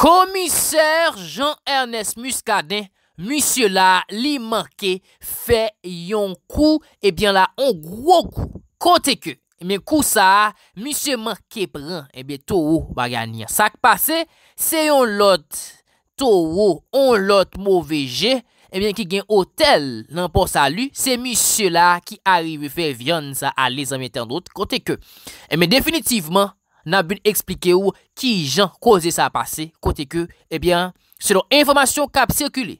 komiseur Jean-Ernest Muscadin, misye la li manke fe yon kou, ebyen eh la on gro kou, kote ke, ebyen kousa, misye manke pran, ebyen eh tou ou bagani, sak pase, se yon lot tou ou, yon lot mou veje, ebyen eh ki gen hotel, nan posa lu, se misye la ki arive fe vyon sa, ale zanmete an dout, kote ke, ebyen definitivman, nan bun explike ou ki jan kose sa pase kote ke, ebyen, eh selon informasyon kap sirkule.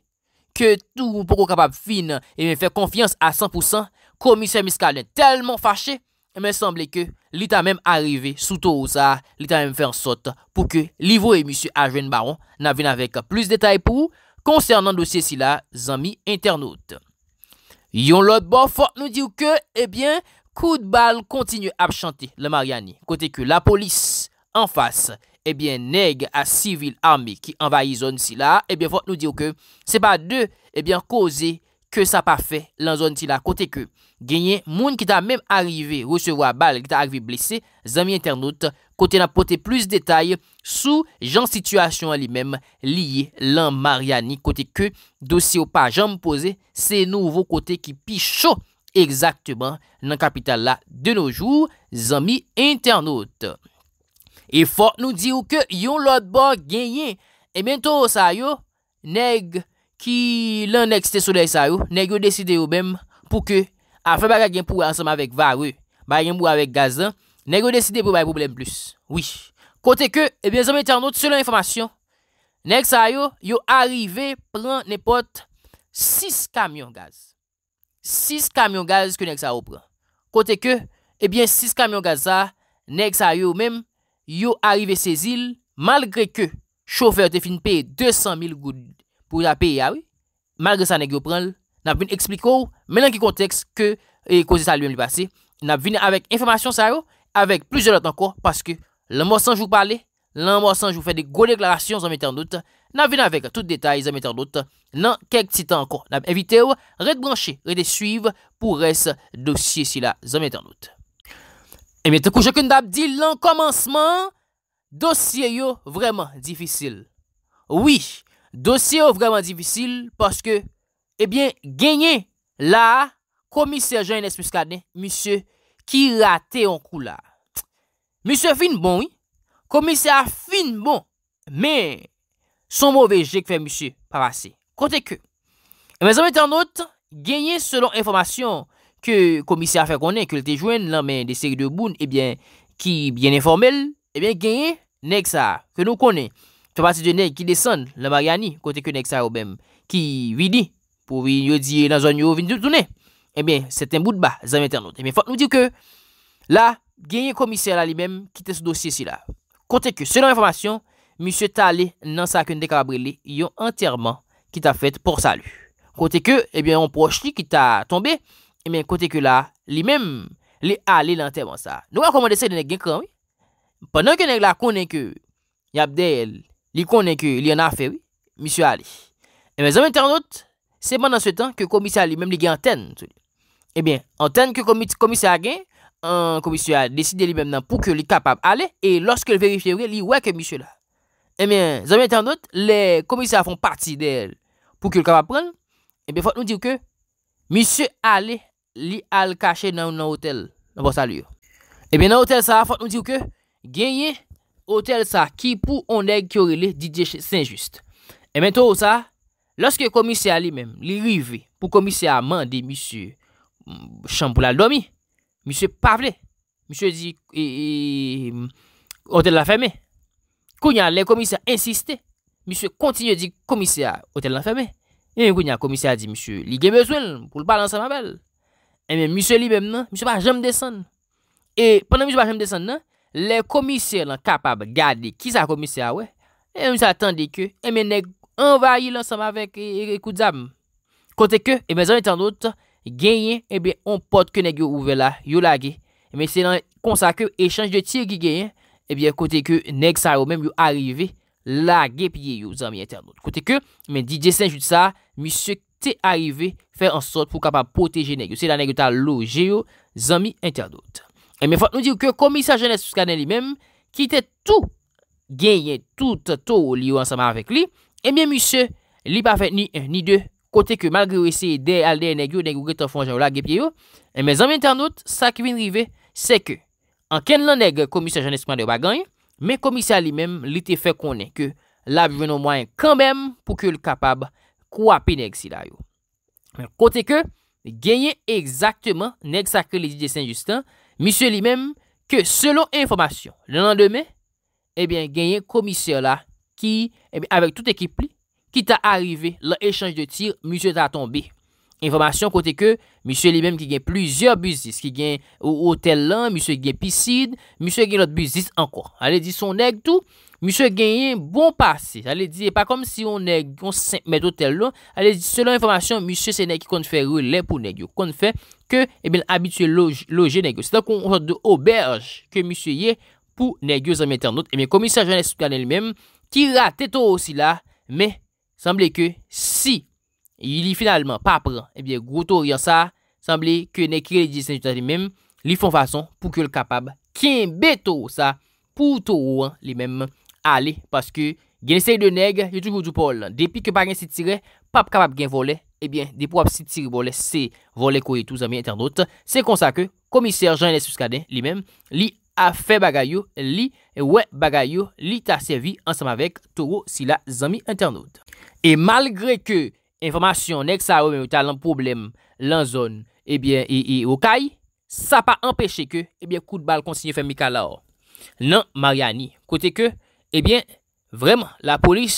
Ke tou poukou kapap fin e men fè konfians a 100%, komisyon miskal nen telman fache, men semble ke li ta menm arrive sou tou ou sa, li ta menm fè an sot pou ke li vou e misyon Ajwen Baron nan vè nan vek plus detay pou konsernan dosye si la zanmi internaute. Yon lot bon fok nou di ou ke, ebyen, eh Kout bal kontinu ap chante la Mariani. Kote ke la polis an fase ebyen eh neg a sivil ame ki envaye zon si la. Ebyen fote nou diyo ke se pa de ebyen koze ke sa pa fe lan zon si la. Kote ke genye moun ki ta mèm arive recevo a bal ki ta arive blese zami internote. Kote nan pote plus detay sou jan situasyon li mèm liye lan Mariani. Kote ke dosye ou pa jan mpoze se nouvo kote ki pi chote. Eksaktman nan kapital la de noujou Zami internet E fok nou di ou ke yon lotbo genyen E bento sa yo Neg ki lan neg site soudey sa yo Neg yo deside ou bem pou ke Afen baga gen pou ansam avek varou Bagan mou avek gazan Neg yo deside pou baga problem plus Oui Kote ke e eh ben zami internet selon informasyon Neg sa yo yo arive plan nepot 6 kamyon gaz 6 kamyon gaz ke nèk sa ou pran. Kote ke, ebyen eh 6 kamyon gaz sa, nèk sa yo mèm, yo arrive se zil, malgre ke, choufer te finpe 200.000 goud, pou la pe ya ah wè, malgre sa nèk yo pran, nap vin ekspliko ou, menan ki konteks, ke e eh, kouze sa luyem li pase, nap vin avèk informasyon sa yo, avèk plouzè lot anko, paske, lè mòsanj wou pale, lè mòsanj wou fè de gòl deklarasyon, zan mètè an dout, lè mòsanj wou fè de gòl deklarasyon, nan vina vek tout detay zanmèter not, nan kek titan kon. Nan evite ou, re de branche, re de suive, pou res dosye sila zanmèter not. E mè te kou chekoun dab di, lan komanseman, dosye yo vreman difisil. Oui, dosye yo vreman difisil, paske, ebyen, genye la, komise Jean Ines Muscadene, misye ki rate yon kou la. Misye fin bon, komise a fin bon, mè, Son mouvè jèk fè moussie par asè. Kontè kè. E mè zanmè tè an not, genye selon informasyon kè komisyè a fè konè, kè lè te jwen lè mè desèri de boune, e eh bè ki bien informèl, e bè genye nek sa, kè nou konè, fè pati de nek ki desèn, lè mariani, kontè kè nek sa ou bèm, ki vi li, pou vi nyo di nan zon nyo vini toutounè. E eh bè, sè ten bout ba, zanmè tè an not. E mè fòt nou di kè, la, genye komisyè la li mèm, ki te sou misye ta li nan sa ke ne dekabre li yon anterman ki ta fet por sa li. Kote ke, ebyen, yon proj li ki ta tombe, ebyen, kote ke la, li menm li ale lanterman sa. Nou a komande se dene genkran, oui? Pendan ke neng la konen eh ke, yabdel, li konen ke li an aferi, misye ale. Ebyen, zanm internot, seman nan se tan ke komisya li menm li gen anten, tout li. Ebyen, anten ke komisya a gen, an komisya a deside li menm nan pou ke li kapab ale, e loske l verifere li weke misye la. Emen, zanmye tan not, le komisya fon pati de pou kyo l ka pa pran, emen, eh fote nou diw ke, misye ale li al kache nan hotel nan posa li yo. Emen, eh nan hotel sa, fote nou diw ke, genye hotel sa ki pou on deg kyo rele didye se injuste. Emen, eh to sa, loske komisya ale men, li rive, mm, pou komisya amande misye chan pou la l do mi, misye pavle, misye di, e, e, e, hotel la feme, e, e, e, Kou nyan lè komisè insistè, misè kontinye di komisè a otèl lan fèmè, e mè kou nyan komisè a di misè li gen bezwen pou l'palan sa mabèl. E mè misè li mèm nan, misè pa jèm desèn. E pwè nan misè pa jèm desèn nan, lè komisè lan kapab gade ki sa komisè a wè, e misè atendè kè, e mè nek envayi lan sa mabèk e koudzam. Kontè kè, e mè zan etan not, genyen e bè on pot kè nek yo ouvela, yo lagè. E mè se nan konsakè echange de tir ki genyen, e bie kote ke neg sa yo mèm yo arive la gepye yo zami interdote. Kote ke men DJ Seng jout sa, misye te arive fè an sot pou kapan poteje neg yo, se la neg yo ta loje yo zami interdote. E men fote nou diyo ke komisa jenè sou skanè li mèm, ki te tou genye touta tou li yo ansama avèk li, e bie misye li pa fè ni de kote ke malgre yo ese de al de neg yo, neg yo gre ta fonjè yo la gepye yo, e men zami interdote sa ki vin rive se ke An ken lan neg komisyon jan eskman de bagany, men komisyon li men li te fe konen ke la venon mwen kan men pou ke l kapab kwa pe neg si la yo. Kote ke, genye exaktman neg sakre li di de Saint-Justin, misyon li men ke selon informasyon. Le nan demen, genye komisyon la ki avek tout ekip li ki ta arive le echange de tir misyon ta a tombe. Informasyon kote ke, misye li menm ki gen plizyor busis, ki gen o hotel lan, misye gen pisid, misye gen lot busis ankon. Ale di son neg tou, misye gen yen bon pase. Ale di, e pa kom si on neg, on met hotel lan. Ale di, selon informasyon, misye se neg ki kon fè roule pou neg yo. Kon fè ke, e ben abitye loje neg yo. Se dan kon fè de oberj ke misye ye pou neg yo zanmèten not, e ben komisya janèst kan el menm, ki rate to osi la, me, sanble ke, si gen. Y li finalman, pa pran, ebyen, eh groto riyan sa, sanble ke ne kire li disen yon tas li mem, li fon fason pou ke l kapab, ken beto sa, pou to ouan li mem, ale, paske gen esey de neg, yo toukou dupol, depi ke pa gen sitire, pap kapab gen vole, ebyen, depi wap sitire vole, se vole kowe tou zami internaut, se konsa ke, komiser Jean-Yann S. Puskaden li mem, li a fe bagayou, li we bagayou, li ta servi ansam avek to ou si la zami internaut. E malgre ke, informasyon, nek sa ou men wita lan problem lan zon, ebyen, e okay, sa pa empèche ke, ebyen, kout bal konsinyon fèmika la ou. Nan, Maryani, kote ke, ebyen, vremen, la polis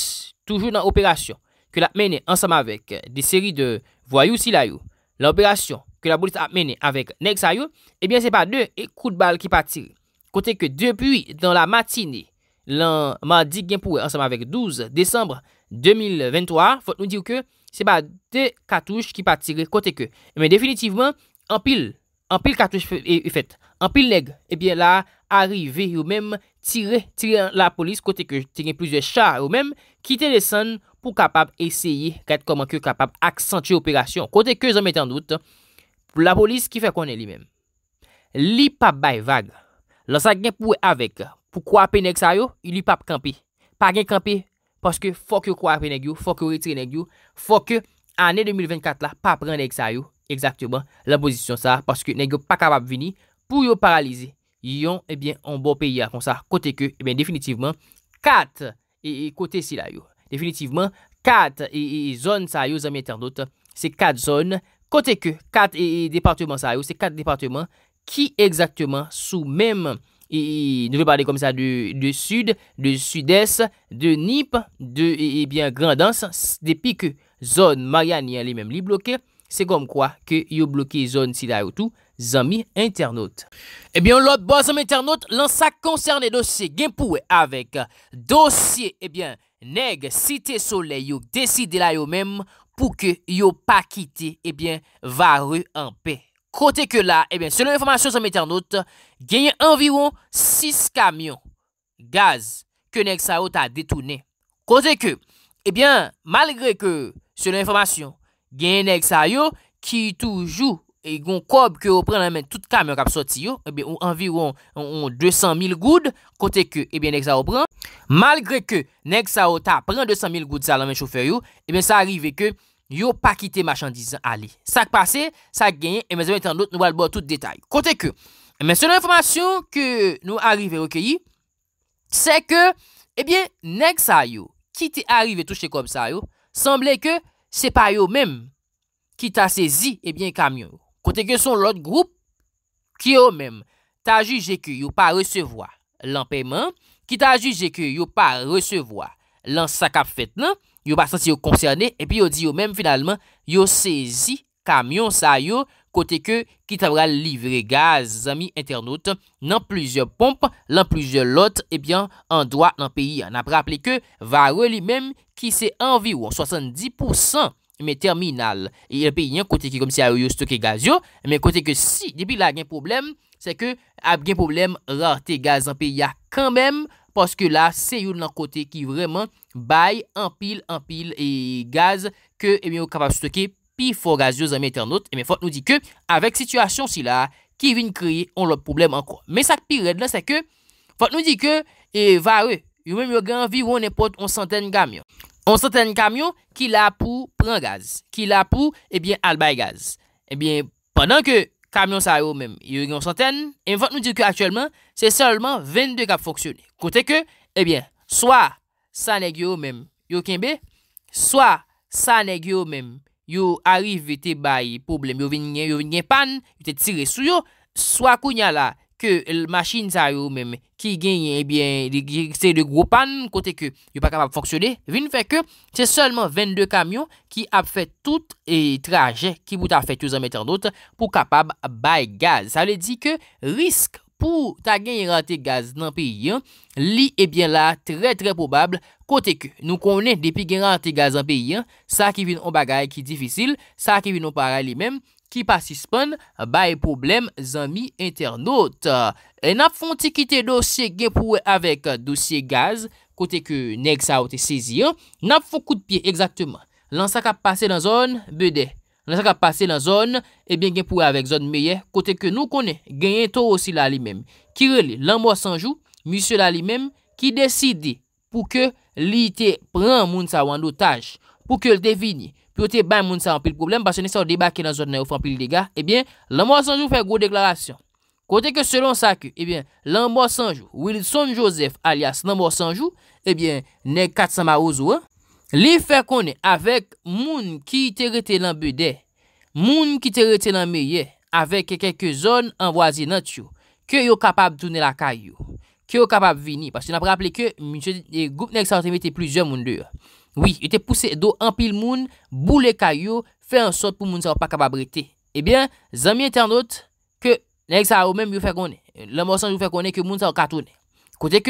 toujou nan operasyon ke la mènen ansam avèk de seri de voyou silayou, la operasyon ke la polis ap mènen avèk nek sa ou, ebyen, se pa de, e kout bal ki patir. Kote ke, depuy, dan la matine, lan mandi genpouè ansam avèk 12 désembre 2023, fòt nou diw ke, Se pa de katouche ki pa tire kote ke. Emen, definitivman, anpil, anpil katouche e, e fet, anpil leg, ebyen la, arive yo mèm, tire, tire la polis kote ke. Tire plusieurs chars yo mèm, kite les sann pou kapap eseye kate koman ke kapap aksantye operasyon. Kote ke zanmete an dout, pou la polis ki fe konen li mèm. Li pa bay vag. Lansa gen pou e avek, pou kwa pene ek sayo, li pa pe kampe. Pa gen kampe, Paske fòk yo kwa apè negyo, fòk yo retre negyo, fòk yo anè 2024 la pa prèn neg sa yo. Eksaktèman la pozisyon sa, paske negyo pa kapap vini pou yo paralize. Yon, ebyen, eh an bon peyi a kon sa. Kote ke, ebyen, eh definitivman, kat, e eh, kote si la yo. Definitivman, kat, e zon sa yo, zami internet, se kat zon. Kote ke, kat, e departement sa yo, se kat departement ki eksaktèman sou mèm Ne ve pade kom sa de sud, de sud-es, de nip, de grandans, depi ke zon Mariani alimem li bloke, se kom kwa ke yo bloke zon si la yo tou, zami internaut. Ebyon lot bozom internaut lan sa konserne dosye genpouwe avek dosye ebyon neg site sole yo deside la yo mem pou ke yo pa kite ebyon eh varu anpe. Kote ke la, e eh ben, selon informasyon sa meternote, genye anviron 6 kamyon gaz ke Nek Sao ta detounen. Kote ke, e eh ben, malgre ke selon informasyon, genye Nek Sao ki toujou e gon kob ke ou pren nanmen tout kamyon kap soti yo, e ben, ou anviron 200.000 goud, kote ke, e eh ben, Nek Sao pren, malgre ke Nek Sao ta pren 200.000 goud sa nanmen chofer yo, e ben, sa arrive ke, Yo pa kite machandizan, ale, sa k'pase, sa k'ganyen, e mè zè mè tan lout nou wèl bo tout detay. Kote ke, mè sè lè informasyon ke nou arrive wè kèyi, se ke, e bè, nek sa yo, ki te arrive touche kom sa yo, semblè ke se pa yo mèm ki ta sezi, e bè, kamyon. Kote ke son lòt group, ki yo mèm, ta ju jek yo pa resevoa l'anpèman, ki ta ju jek yo pa resevoa lansakap fèt lan, yo pasansi yo konserne, epi yo di yo menm finalman, yo sezi kamyon sa yo, kote ke ki tabra livre gaz, zami internaut, nan plujer pomp, lan plujer lot, epi an doa nan peyi, nan apre aple ke, varou li menm, ki se anvi ou, 70% men terminal, epi yon kote ke, kom si a yo yo stoke gaz yo, men kote ke si, depi la gen problem, se ke ap gen problem, rarte gaz an peyi ya, kan menm, paske la se yo nan kote, ki vreman, bay, anpil, anpil, e gaz, ke eme yo kapap stoke pi for gaz yo zanme eternot, eme fote nou di ke, avek situasyon si la, ki vin kriye, on lop problem anko. Me sak pi red la, se ke, fote nou di ke, e vare, yo men yo gen anvi wone pot on santen kamyon. On santen kamyon, ki la pou pran gaz, ki la pou, ebyen, albay gaz. Ebyen, pandan ke kamyon sa yo men, yo gen on santen, eme fote nou di ke, aktyelman, se solman 22 kap foksyone. Kote ke, ebyen, swa, Sanèk yo mèm, yo kenbe? Soa, sanèk yo mèm, yo arive te bay poublem. Yo vin gen pan, yo te tire sou yo. Soa kounya la, ke el machine sa yo mèm, ki genye, ebyen, eh se de gro pan, kote ke yo pa kapab fonksyonè. Vin fè ke, se solman 22 kamyon ki ap fè tout etraje, eh, ki bout ap fè touzèm etan dout, pou kapab bay gaz. Sa le di ke, risk fonksyonè. Pou ta genye rante gaz nan peyi, li ebyen eh la tre tre probabl kote ke nou konen depi genye rante gaz nan peyi, sa ki vinon bagay ki difisil, sa ki vinon parali mem, ki pa sispon, ba e problem zami internot. E nap fonte ki te dosye genye pouwe avek dosye gaz kote ke neg sa ote sezi, nap fonte koute piye eksakteman, lan sa ka pase nan zon bedè. Nè sa ka pase nan zon, ebyen gen pouwe avèk zon meyè, kote ke nou konè, genye to osi la li mèm. Kire li, l'anbo sanjou, misyo la li mèm, ki deside pou ke li te pran moun sa wan do taj, pou ke li te vini, pou te ban moun sa anpil problem, basè nè sa ou debake nan zon nan ou fanpil dega, ebyen, l'anbo sanjou fè gwo deklarasyon. Kote ke selon sa ke, ebyen, l'anbo sanjou, Wilson Joseph alias l'anbo sanjou, ebyen, ne kat sa ma ozo an, Li fè konè avèk moun ki te rete lan bedè, moun ki te rete lan meyè, avèk kekèkè zon an vwazi nan tchou, kè yo kapab tounè la kayo, kè yo kapab vini, pasè nan prè aple kè, moun chè dit, goup nèk sa an temete plouzè moun dè, wè, yote pousse do an pil moun, bou le kayo, fè an sot pou moun sa an pa kapab rete. Ebyen, eh zanmye tè an not, kè, nèk sa an ou mèm yo fè konè, lè mòsan yo fè konè kè moun sa an katounè. Kote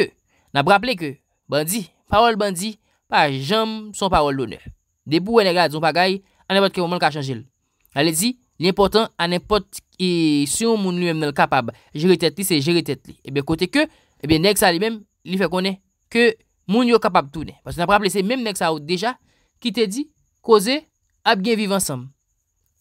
pas jamais son parole d'honneur. Debout, elle regarde son bagay, à n'importe quel moment, elle changer changé. Elle dit, l'important, à n'importe qui, si on lui est capable, gérer tête li, c'est gérer tête li. Et eh bien, côté que, et eh bien, nex lui-même, il fait connait que, moun yo capable de tourner. Parce que a pas c'est même nex déjà, qui te dit, causer à bien vivre ensemble.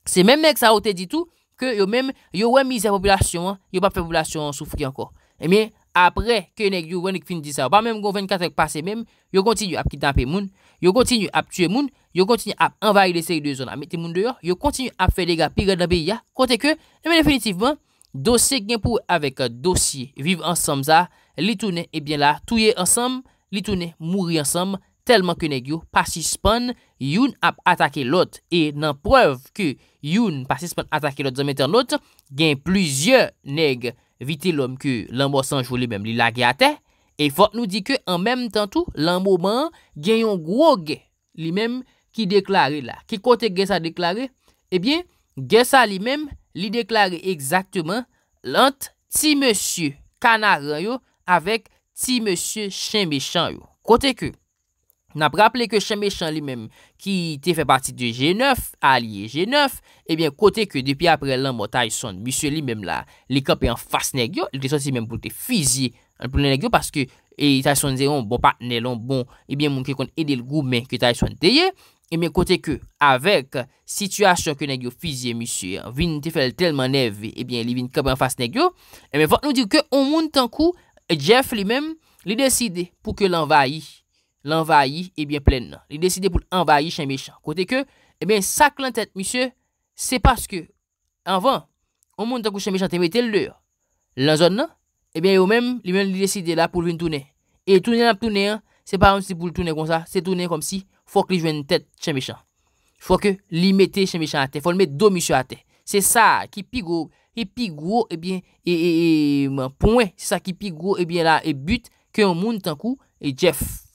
C'est même nex te dit tout, que yo même, yo ouais misé la population, Il a pas fait population souffrir encore. Eh bien, apre ke neg yon wè ni fin di sa, wè mèm gò 24 ek pase mèm, yon kontinu ap kitanpe moun, yon kontinu ap tue moun, yon kontinu ap envaye de seri 2 zon a mette moun de yo, yon kontinu ap fè dega pi reda be ya, konten ke, mèm definitivman, dosi gen pou avèk dosi, viv ansam za, li toune ebyen eh la touye ansam, li toune mouri ansam, telman ke neg yon pasispan, yon ap atake lot, e nan prev ke yon pasispan atake lot zanmèter lot, gen plüzyon neg yon, Vite lòm kè lan mò sanj wò li mèm li lage ate. E fòt nou di kè an mèm tan tou lan mòman genyon gwo gen li mèm ki deklare la. Ki kote gen sa deklare? Ebyen gen sa li mèm li deklare egzaktèman lant ti mèsyou kanaran yo avèk ti mèsyou chen mechan yo. Kote kè? N ap rappele ke cheme chan li menm ki te fe pati de G9, alie G9, e eh ben kote ke depi apre lan mo Tyson, misye li menm la, li kapi an fas negyo, li te sosi menm pou te fizye an pou nan negyo, paske e eh, Tyson zeron bon patne, lon bon, e eh ben mounke kon ede l gou menm ke Tyson teye, e men kote ke avek situasyon ke negyo fizye misye, vini te fel telman neve, e ben li vini kapi an fas negyo, e men fote nou dire ke on moun tankou, Jeff li menm li deside pou ke lan vayi, l'envayi, ebyen eh plen nan. Li deside pou l'envayi chen mechan. Kote eh ke, ebyen sak lan tet, misyo, se paske, anvan, ou moun tankou chen mechan te metel lè. Lan zon nan, ebyen yo men, li men li deside la pou lwen toune. E toune ap toune, se par an si pou lwen toune kon sa, se toune kom si, fok li jwen tet chen mechan. Fok li metel chen mechan ate. Fok li met do misyo ate. Se sa, ki pigou, ki pigou, ebyen, eh e, e, e, mwen, pouen, se sa ki pigou, ebyen la, e but, ke ou moun tankou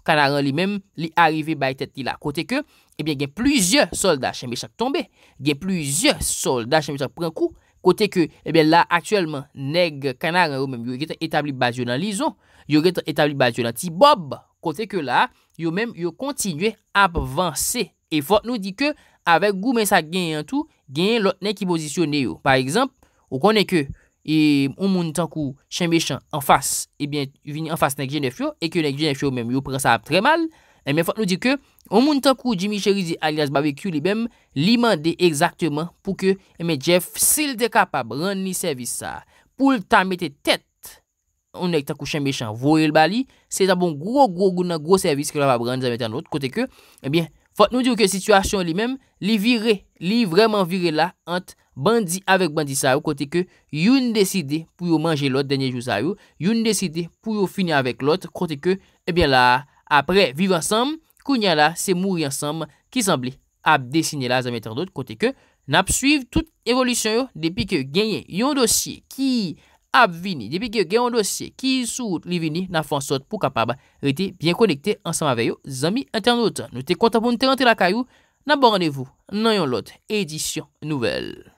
Kanaran li mèm li arrivé bay tèt li la. Kote ke, ebyen gen plüzyè sol da chenbe chak tombe. Gen plüzyè sol da chenbe chak pren kou. Kote ke, ebyen la aktyèlman neg kanaran yo mèm yo getan etabli bazi yo nan li zon. Yo getan etabli bazi yo nan ti bob. Kote ke la, yo mèm yo kontinuè ap vansè. E fòt nou di ke, avek gou mè sa gen yon tou, gen yon lot nek ki posisyonè yo. Par ekzamp, ou konè ke... E ou moun tankou chanbe chan enfas, ebyen, vini enfas nèk jenèf yo, eke nèk jenèf yo mèm, yo pren sa ap tre mal. Ebyen, fote nou di ke, ou moun tankou Jimmy Cherizi alias bavekyou li bèm, li mande exaktèman pou ke, ebyen, Jeff, sil de kapab rande ni servis sa, pou ta mette tèt, ou nèk tankou chanbe chan vorel bali, se ta bon gro, gro, gro nan gro servis ke la vab rande za mette anot, kote ke, ebyen, fote nou di ke, situasyon li mèm, li vire, li vreman vire la, ant, Bandi avèk bandi sa yo kote ke yon deside pou yo manje lot denye jou sa yo, yon deside pou yo fini avèk lot kote ke ebyen eh la apre viv ansam, kounya la se mouri ansam ki sambli ap desine la zami internet kote ke nap suiv tout evolisyon yo depi ke genyen yon dosye ki ap vini, depi ke genyen yon dosye ki sou li vini na fon sot pou kapab rete bien konekte ansam avè yo zami internet. Nou te konta pou nou te rentre la kayou, nan bon ranevou nan yon lot, edisyon nouvel.